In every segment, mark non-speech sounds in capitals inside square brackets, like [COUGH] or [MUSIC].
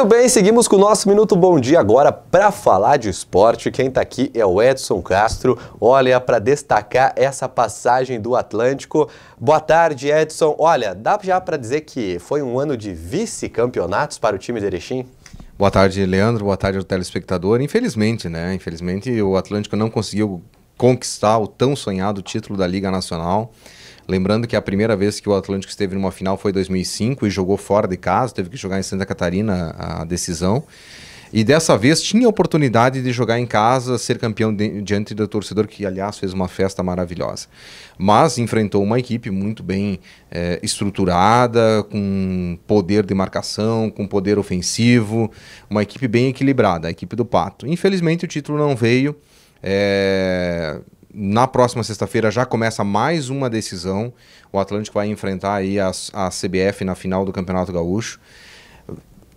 Muito bem, seguimos com o nosso Minuto Bom Dia agora para falar de esporte. Quem está aqui é o Edson Castro. Olha, para destacar essa passagem do Atlântico. Boa tarde, Edson. Olha, dá já para dizer que foi um ano de vice-campeonatos para o time de Erechim? Boa tarde, Leandro. Boa tarde ao telespectador. Infelizmente, né? Infelizmente, o Atlântico não conseguiu conquistar o tão sonhado título da Liga Nacional. Lembrando que a primeira vez que o Atlântico esteve numa final foi em 2005 e jogou fora de casa, teve que jogar em Santa Catarina a decisão. E dessa vez tinha a oportunidade de jogar em casa, ser campeão de, diante do torcedor, que aliás fez uma festa maravilhosa. Mas enfrentou uma equipe muito bem é, estruturada, com poder de marcação, com poder ofensivo, uma equipe bem equilibrada, a equipe do Pato. Infelizmente o título não veio. É na próxima sexta-feira já começa mais uma decisão. O Atlântico vai enfrentar aí a, a CBF na final do Campeonato Gaúcho.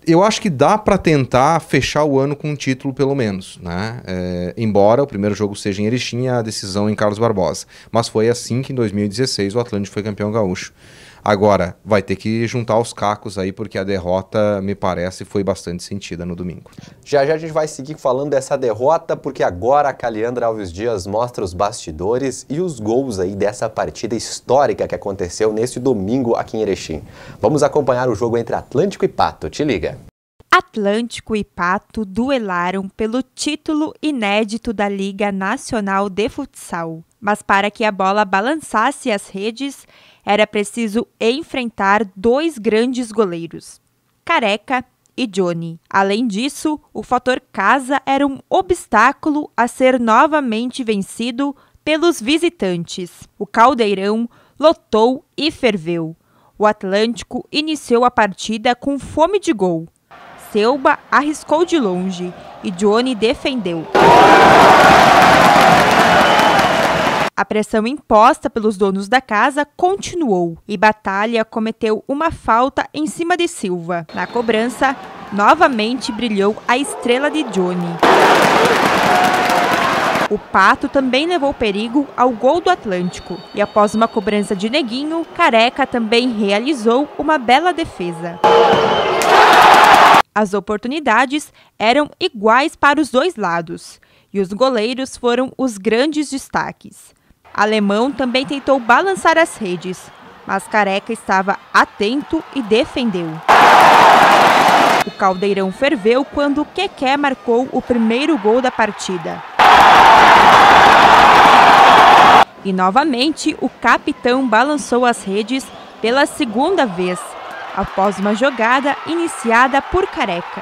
Eu acho que dá para tentar fechar o ano com um título, pelo menos, né? É, embora o primeiro jogo seja em Erechim e a decisão em Carlos Barbosa. Mas foi assim que em 2016 o Atlântico foi campeão gaúcho. Agora, vai ter que juntar os cacos aí, porque a derrota, me parece, foi bastante sentida no domingo. Já já a gente vai seguir falando dessa derrota, porque agora a Caliandra Alves Dias mostra os bastidores e os gols aí dessa partida histórica que aconteceu neste domingo aqui em Erechim. Vamos acompanhar o jogo entre Atlântico e Pato. Te liga! Atlântico e Pato duelaram pelo título inédito da Liga Nacional de Futsal. Mas para que a bola balançasse as redes, era preciso enfrentar dois grandes goleiros, Careca e Johnny. Além disso, o fator casa era um obstáculo a ser novamente vencido pelos visitantes. O caldeirão lotou e ferveu. O Atlântico iniciou a partida com fome de gol. Selba arriscou de longe e Johnny defendeu. A pressão imposta pelos donos da casa continuou e Batalha cometeu uma falta em cima de Silva. Na cobrança, novamente brilhou a estrela de Johnny. O Pato também levou perigo ao gol do Atlântico. E após uma cobrança de Neguinho, Careca também realizou uma bela defesa. As oportunidades eram iguais para os dois lados, e os goleiros foram os grandes destaques. Alemão também tentou balançar as redes, mas Careca estava atento e defendeu. O caldeirão ferveu quando Keké marcou o primeiro gol da partida. E novamente o capitão balançou as redes pela segunda vez, após uma jogada iniciada por Careca.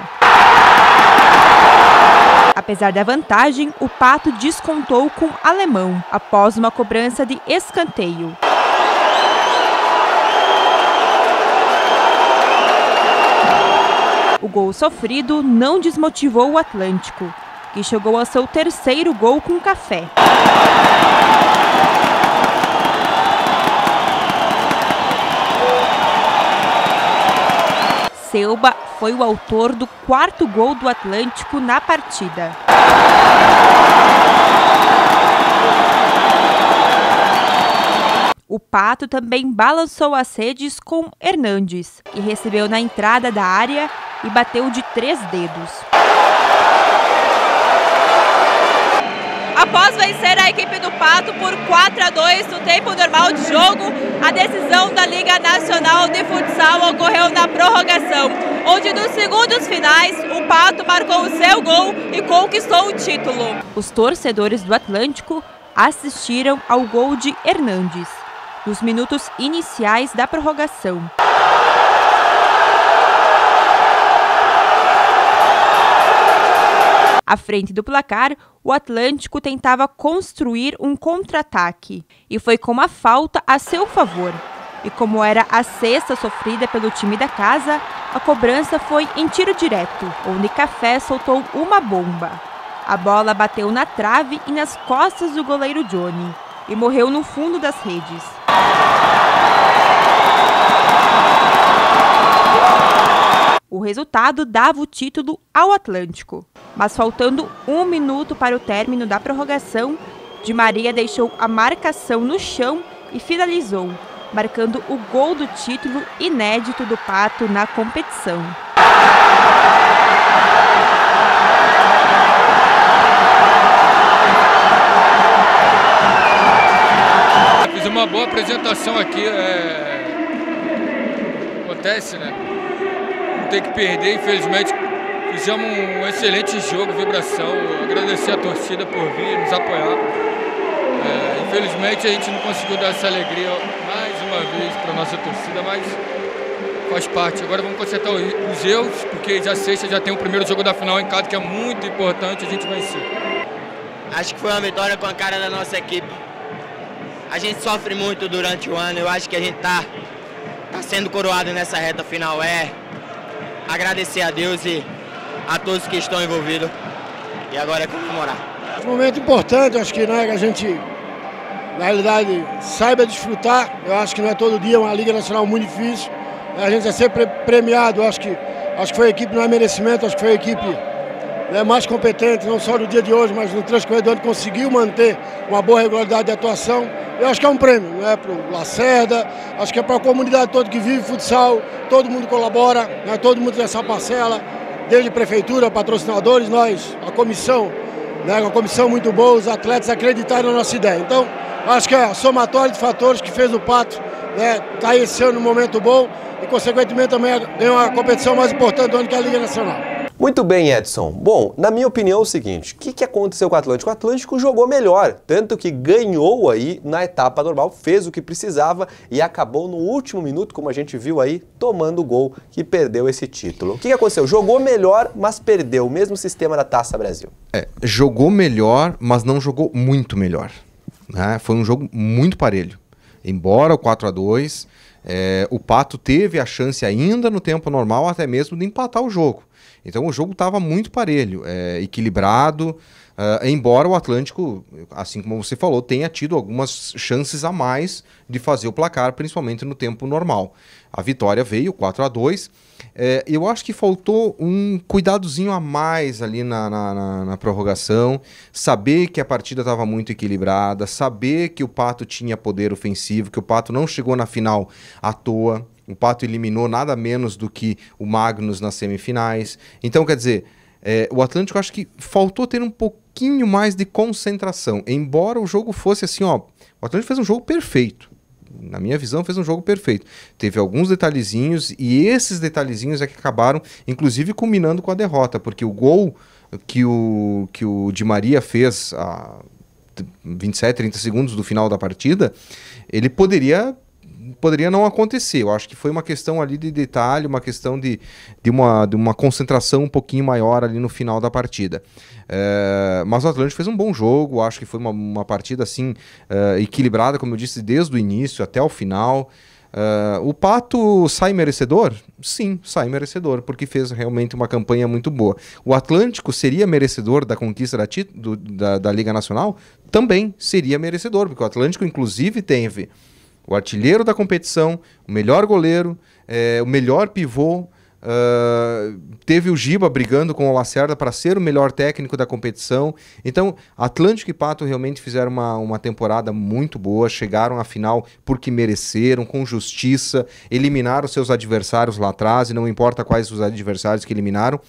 Apesar da vantagem, o Pato descontou com Alemão após uma cobrança de escanteio. O gol sofrido não desmotivou o Atlântico, que chegou a seu terceiro gol com café. Selba foi o autor do quarto gol do Atlântico na partida. O Pato também balançou as redes com Hernandes, que recebeu na entrada da área e bateu de três dedos. após vencer a equipe do Pato por 4 a 2 no tempo normal de jogo, a decisão da Liga Nacional de Futsal ocorreu na prorrogação, onde nos segundos finais o Pato marcou o seu gol e conquistou o título. Os torcedores do Atlântico assistiram ao gol de Hernandes, nos minutos iniciais da prorrogação. À frente do placar, o Atlântico tentava construir um contra-ataque e foi com uma falta a seu favor. E como era a sexta sofrida pelo time da casa, a cobrança foi em tiro direto, onde Café soltou uma bomba. A bola bateu na trave e nas costas do goleiro Johnny e morreu no fundo das redes. O resultado dava o título ao Atlântico. Mas faltando um minuto para o término da prorrogação, Di Maria deixou a marcação no chão e finalizou, marcando o gol do título inédito do Pato na competição. Fiz uma boa apresentação aqui. É... Acontece, né? ter que perder, infelizmente. Fizemos um excelente jogo, vibração. Agradecer a torcida por vir, nos apoiar. É, infelizmente a gente não conseguiu dar essa alegria mais uma vez para nossa torcida, mas faz parte. Agora vamos consertar os erros, porque já sexta já tem o primeiro jogo da final em casa, que é muito importante a gente vencer. Acho que foi uma vitória com a cara da nossa equipe. A gente sofre muito durante o ano, eu acho que a gente está tá sendo coroado nessa reta final. É agradecer a Deus e a todos que estão envolvidos. E agora é comemorar. Um momento importante, acho que, né, que a gente, na realidade, saiba desfrutar. Eu acho que não é todo dia uma Liga Nacional muito difícil. A gente é sempre premiado, acho que, acho que foi a equipe, não é merecimento, acho que foi a equipe né, mais competente, não só no dia de hoje, mas no transcorrer do ano, conseguiu manter uma boa regularidade de atuação. Eu acho que é um prêmio, é, para o Lacerda, acho que é para a comunidade toda que vive futsal, todo mundo colabora, né, todo mundo nessa parcela, desde prefeitura, patrocinadores, nós, a comissão, né, uma comissão muito boa, os atletas acreditaram na nossa ideia. Então, acho que é a somatória de fatores que fez o Pato né, tá esse ano num momento bom e, consequentemente, também ganhou uma competição mais importante do ano que é a Liga Nacional. Muito bem, Edson. Bom, na minha opinião é o seguinte, o que, que aconteceu com o Atlântico? O Atlântico jogou melhor, tanto que ganhou aí na etapa normal, fez o que precisava e acabou no último minuto, como a gente viu aí, tomando o gol que perdeu esse título. O que, que aconteceu? Jogou melhor, mas perdeu o mesmo sistema da Taça Brasil. É, jogou melhor, mas não jogou muito melhor. Né? Foi um jogo muito parelho. Embora o 4 a 2 é, o Pato teve a chance ainda no tempo normal até mesmo de empatar o jogo. Então o jogo estava muito parelho, é, equilibrado, uh, embora o Atlântico, assim como você falou, tenha tido algumas chances a mais de fazer o placar, principalmente no tempo normal. A vitória veio, 4 a 2 é, Eu acho que faltou um cuidadozinho a mais ali na, na, na, na prorrogação, saber que a partida estava muito equilibrada, saber que o Pato tinha poder ofensivo, que o Pato não chegou na final à toa. O Pato eliminou nada menos do que o Magnus nas semifinais. Então, quer dizer, é, o Atlântico acho que faltou ter um pouquinho mais de concentração. Embora o jogo fosse assim, ó. O Atlântico fez um jogo perfeito. Na minha visão, fez um jogo perfeito. Teve alguns detalhezinhos e esses detalhezinhos é que acabaram, inclusive, culminando com a derrota, porque o gol que o, que o Di Maria fez a 27, 30 segundos do final da partida, ele poderia poderia não acontecer. Eu acho que foi uma questão ali de detalhe, uma questão de, de, uma, de uma concentração um pouquinho maior ali no final da partida. É, mas o Atlântico fez um bom jogo, acho que foi uma, uma partida assim é, equilibrada, como eu disse, desde o início até o final. Uh, o Pato sai merecedor? Sim, sai merecedor, porque fez realmente uma campanha muito boa. O Atlântico seria merecedor da conquista da, do, da, da Liga Nacional? Também seria merecedor, porque o Atlântico, inclusive, teve o artilheiro da competição, o melhor goleiro, é, o melhor pivô. Uh, teve o Giba brigando com o Lacerda para ser o melhor técnico da competição. Então, Atlântico e Pato realmente fizeram uma, uma temporada muito boa, chegaram à final porque mereceram, com justiça, eliminaram seus adversários lá atrás, e não importa quais os adversários que eliminaram,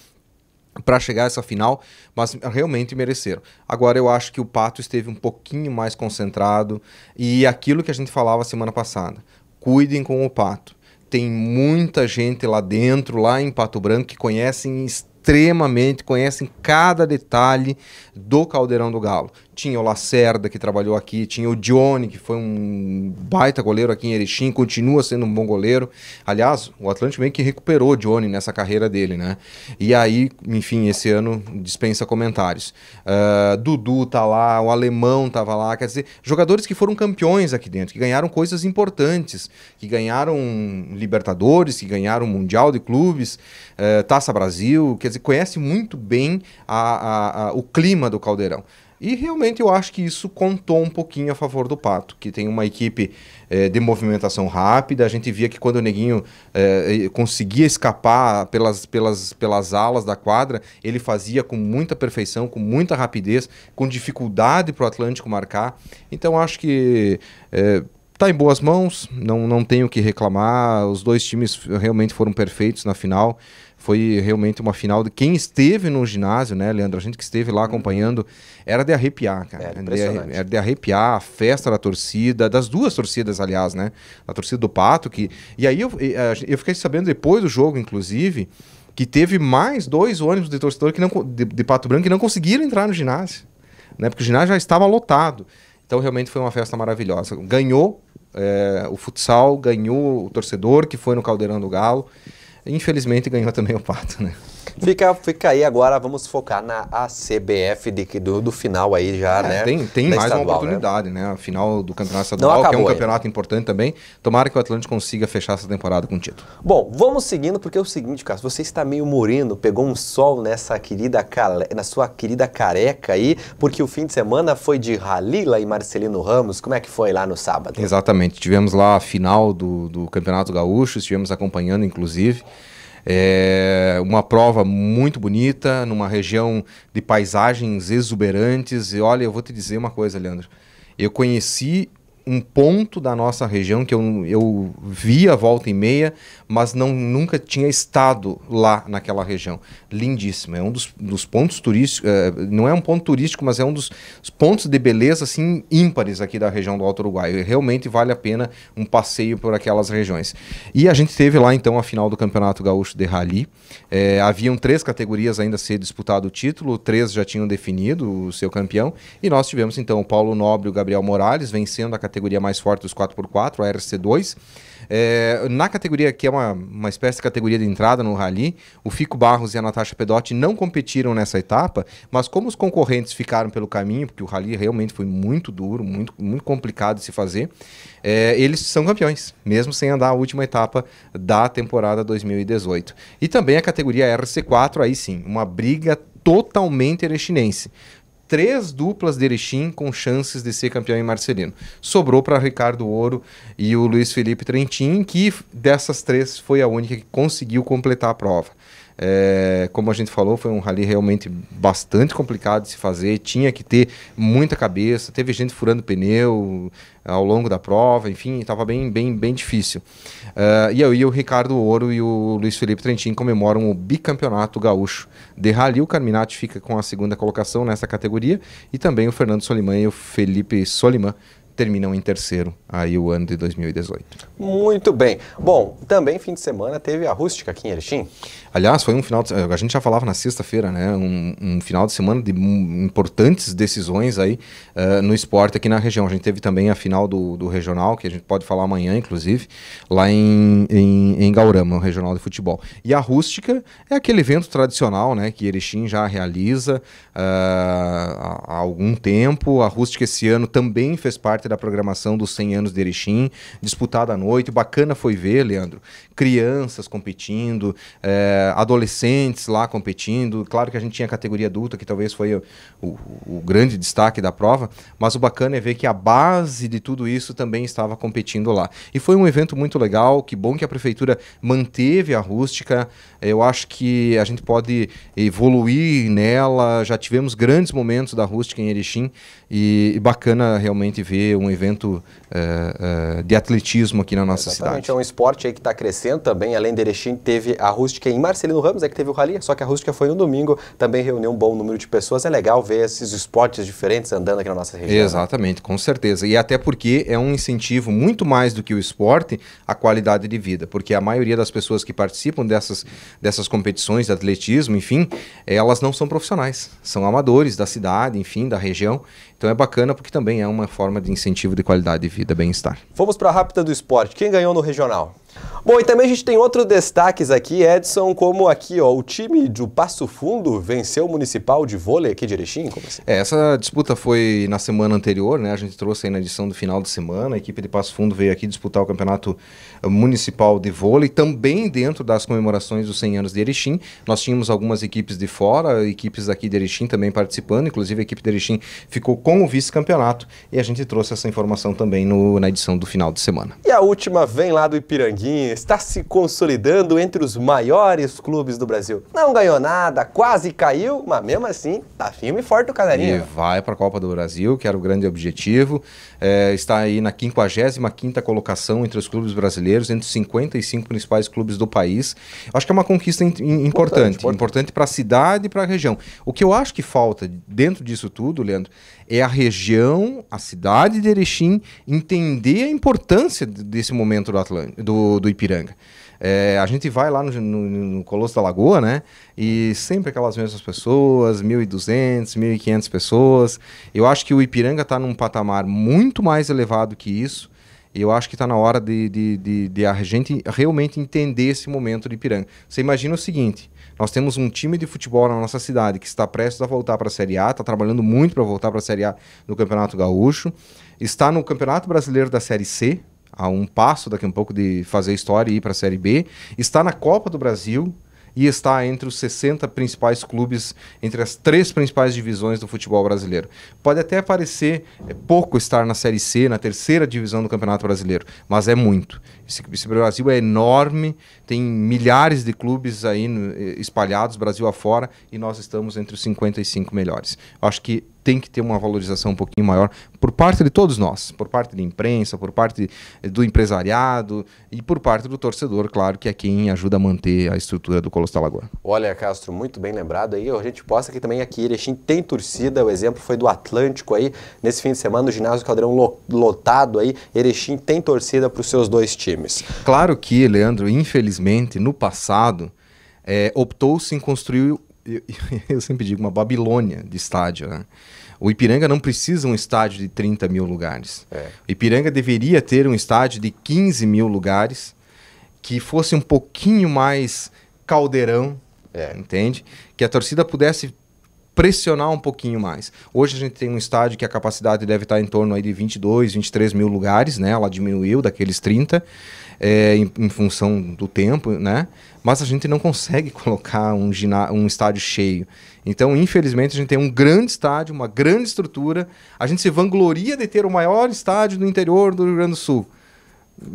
para chegar a essa final, mas realmente mereceram. Agora eu acho que o Pato esteve um pouquinho mais concentrado e aquilo que a gente falava semana passada. Cuidem com o Pato. Tem muita gente lá dentro, lá em Pato Branco, que conhecem extremamente, conhecem cada detalhe do Caldeirão do Galo. Tinha o Lacerda, que trabalhou aqui, tinha o Johnny, que foi um baita goleiro aqui em Erechim, continua sendo um bom goleiro. Aliás, o Atlético meio que recuperou o Johnny nessa carreira dele, né? E aí, enfim, esse ano dispensa comentários. Uh, Dudu tá lá, o Alemão tava lá, quer dizer, jogadores que foram campeões aqui dentro, que ganharam coisas importantes, que ganharam Libertadores, que ganharam Mundial de Clubes, uh, Taça Brasil, quer dizer, conhece muito bem a, a, a, o clima do Caldeirão. E realmente eu acho que isso contou um pouquinho a favor do Pato, que tem uma equipe é, de movimentação rápida. A gente via que quando o Neguinho é, conseguia escapar pelas, pelas, pelas alas da quadra, ele fazia com muita perfeição, com muita rapidez, com dificuldade para o Atlântico marcar. Então acho que. É, em boas mãos, não, não tenho o que reclamar. Os dois times realmente foram perfeitos na final foi realmente uma final de quem esteve no ginásio, né, Leandro? A gente que esteve lá uhum. acompanhando, era de arrepiar, cara. É, era, de, era de arrepiar a festa da torcida, das duas torcidas, aliás, né? A torcida do Pato, que. E aí eu, eh, eu fiquei sabendo depois do jogo, inclusive, que teve mais dois ônibus de torcedor que não, de, de Pato Branco que não conseguiram entrar no ginásio. Né? Porque o ginásio já estava lotado. Então realmente foi uma festa maravilhosa. Ganhou é, o futsal, ganhou o torcedor que foi no Caldeirão do Galo. Infelizmente ganhou também o Pato, né? Fica, fica aí agora, vamos focar na ACBF de, do, do final aí já, é, né? Tem, tem mais estadual, uma né? oportunidade, né? né? A final do Campeonato Estadual, que é um campeonato importante também. Tomara que o Atlântico consiga fechar essa temporada com título. Bom, vamos seguindo, porque é o seguinte, Cássio, você está meio morindo, pegou um sol nessa querida na sua querida careca aí, porque o fim de semana foi de Halila e Marcelino Ramos. Como é que foi lá no sábado? Exatamente, tivemos lá a final do, do Campeonato Gaúcho, estivemos acompanhando, inclusive. É uma prova muito bonita, numa região de paisagens exuberantes. E olha, eu vou te dizer uma coisa, Leandro. Eu conheci um ponto da nossa região que eu, eu via volta e meia, mas não nunca tinha estado lá naquela região. Lindíssima. É um dos, dos pontos turísticos, é, não é um ponto turístico, mas é um dos pontos de beleza assim ímpares aqui da região do Alto Uruguai. E realmente vale a pena um passeio por aquelas regiões. E a gente teve lá então a final do Campeonato Gaúcho de Rally. É, haviam três categorias ainda a ser disputado o título, três já tinham definido o seu campeão, e nós tivemos então o Paulo Nobre e o Gabriel Morales vencendo a categoria categoria mais forte dos 4x4, a RC2. É, na categoria que é uma, uma espécie de categoria de entrada no Rally, o Fico Barros e a Natasha Pedotti não competiram nessa etapa, mas como os concorrentes ficaram pelo caminho, porque o Rally realmente foi muito duro, muito, muito complicado de se fazer, é, eles são campeões, mesmo sem andar a última etapa da temporada 2018. E também a categoria RC4, aí sim, uma briga totalmente erestinense três duplas de Erechim com chances de ser campeão em Marcelino. Sobrou para Ricardo Ouro e o Luiz Felipe Trentin, que dessas três foi a única que conseguiu completar a prova. É, como a gente falou, foi um rally realmente bastante complicado de se fazer, tinha que ter muita cabeça, teve gente furando pneu é, ao longo da prova, enfim, estava bem, bem, bem difícil. Uh, e aí o Ricardo Ouro e o Luiz Felipe Trentin comemoram o bicampeonato gaúcho de rally, o Carminati fica com a segunda colocação nessa categoria, e também o Fernando Solimã e o Felipe Solimã terminam em terceiro aí o ano de 2018. Muito bem. Bom, também fim de semana teve a Rústica aqui em Erechim. Aliás, foi um final, de, a gente já falava na sexta-feira, né, um, um, final de semana de importantes decisões aí uh, no esporte aqui na região. A gente teve também a final do, do regional, que a gente pode falar amanhã, inclusive, lá em, em, em Gaurama, o regional de futebol. E a Rústica é aquele evento tradicional, né, que Erechim já realiza uh, há algum tempo. A Rústica esse ano também fez parte parte da programação dos 100 anos de Erechim, disputada à noite. Bacana foi ver, Leandro, crianças competindo, é, adolescentes lá competindo. Claro que a gente tinha a categoria adulta, que talvez foi o, o, o grande destaque da prova, mas o bacana é ver que a base de tudo isso também estava competindo lá. E foi um evento muito legal, que bom que a prefeitura manteve a rústica. Eu acho que a gente pode evoluir nela. Já tivemos grandes momentos da rústica em Erechim e, e bacana realmente ver um evento uh, uh, de atletismo aqui na nossa Exatamente, cidade. É um esporte aí que está crescendo também. Além de Erechim, teve a Rústica em Marcelino Ramos, é que teve o Rally, só que a Rústica foi no domingo, também reuniu um bom número de pessoas. É legal ver esses esportes diferentes andando aqui na nossa região. Né? Exatamente, com certeza. E até porque é um incentivo muito mais do que o esporte à qualidade de vida, porque a maioria das pessoas que participam dessas, dessas competições de atletismo, enfim, elas não são profissionais, são amadores da cidade, enfim, da região. Então é bacana porque também é uma forma de incentivo de qualidade de vida, bem-estar. Vamos para a rápida do esporte. Quem ganhou no regional? Bom, e também a gente tem outros destaques aqui, Edson, como aqui, ó, o time do Passo Fundo venceu o Municipal de Vôlei aqui de Erechim? Como assim? É, essa disputa foi na semana anterior, né? A gente trouxe aí na edição do final de semana, a equipe de Passo Fundo veio aqui disputar o Campeonato eh, Municipal de Vôlei, também dentro das comemorações dos 100 anos de Erechim. Nós tínhamos algumas equipes de fora, equipes aqui de Erechim também participando, inclusive a equipe de Erechim ficou com o vice-campeonato e a gente trouxe essa informação também no, na edição do final de semana. E a última vem lá do Ipiranguinha Braguinha está se consolidando entre os maiores clubes do Brasil. Não ganhou nada, quase caiu, mas mesmo assim tá firme e forte o Canarinho. E vai para a Copa do Brasil, que era o grande objetivo. É, está aí na 55 colocação entre os clubes brasileiros, entre os 55 principais clubes do país. Acho que é uma conquista importante, importante para a cidade e para a região. O que eu acho que falta dentro disso tudo, Leandro, é a região, a cidade de Erechim, entender a importância desse momento do, Atlântico, do, do Ipiranga. É, a gente vai lá no, no, no, Colosso da Lagoa, né? E sempre aquelas mesmas pessoas, 1.200, 1.500 pessoas. Eu acho que o Ipiranga está num patamar muito mais elevado que isso. E eu acho que está na hora de, de, de, de, a gente realmente entender esse momento de Ipiranga. Você imagina o seguinte: nós temos um time de futebol na nossa cidade que está prestes a voltar para a Série A, está trabalhando muito para voltar para a Série A do Campeonato Gaúcho, está no Campeonato Brasileiro da Série C, a um passo daqui a um pouco de fazer história e ir para a Série B, está na Copa do Brasil, e está entre os 60 principais clubes, entre as três principais divisões do futebol brasileiro. Pode até parecer é, pouco estar na Série C, na terceira divisão do Campeonato Brasileiro, mas é muito. Esse, esse Brasil é enorme, tem milhares de clubes aí no, eh, espalhados Brasil afora e nós estamos entre os 55 melhores. acho que tem que ter uma valorização um pouquinho maior por parte de todos nós, por parte da imprensa, por parte do empresariado e por parte do torcedor, claro, que é quem ajuda a manter a estrutura do Colosso da Lagoa. Olha, Castro, muito bem lembrado aí. A gente posta que também aqui Erechim tem torcida, o exemplo foi do Atlântico aí, nesse fim de semana, o ginásio Caldeirão lotado aí, Erechim tem torcida para os seus dois times. Claro que, Leandro, infelizmente, no passado, é, optou-se em construir eu, [LAUGHS] eu, sempre digo, uma Babilônia de estádio. Né? O Ipiranga não precisa um estádio de 30 mil lugares. É. O Ipiranga deveria ter um estádio de 15 mil lugares que fosse um pouquinho mais caldeirão, é. entende? Que a torcida pudesse pressionar um pouquinho mais. Hoje a gente tem um estádio que a capacidade deve estar em torno aí de 22, 23 mil lugares, né? Ela diminuiu daqueles 30 é, eh, em, em, função do tempo, né? Mas a gente não consegue [LAUGHS] colocar um, um estádio cheio. Então, infelizmente, a gente tem um grande estádio, uma grande estrutura. A gente se vangloria de ter o maior estádio do interior do Rio Grande do Sul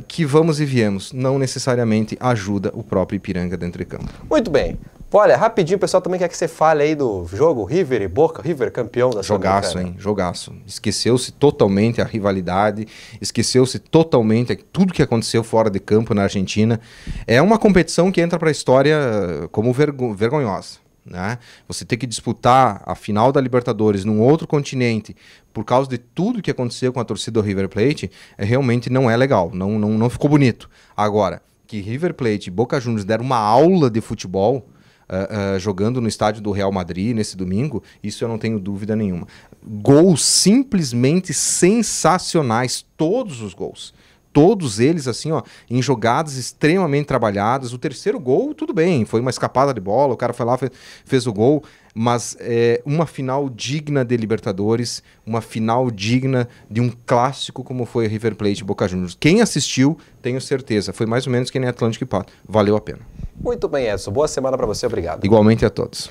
que vamos e viemos não necessariamente ajuda o próprio Ipiranga dentro de campo. Muito bem. Olha, rapidinho, o pessoal também quer que você fale aí do jogo River e Boca, River campeão da Jogaço, hein? Jogaço. Esqueceu-se totalmente a rivalidade, esqueceu-se totalmente tudo que aconteceu fora de campo na Argentina. É uma competição que entra para a história eh, como vergo vergonhosa. Né? Você ter que disputar a final da Libertadores num outro continente por causa de tudo que aconteceu com a torcida do River Plate, é, realmente não é legal, não, não, não ficou bonito. Agora, que River Plate e Boca Juniors deram uma aula de futebol, uh, uh, jogando no estádio do Real Madrid nesse domingo, isso eu não tenho dúvida nenhuma. Gols simplesmente sensacionais, todos os gols todos eles assim, ó, em jogadas extremamente trabalhadas. O terceiro gol, tudo bem, foi uma escapada de bola, o cara foi lá, fez, fez o gol, mas é, uma final digna de Libertadores, uma final digna de um clássico como foi River Plate e Boca Juniors. Quem assistiu, tenho certeza, foi mais ou menos que nem Atlético e Pato. Valeu a pena. Muito bem, Edson. Boa semana para você. Obrigado. Igualmente a todos.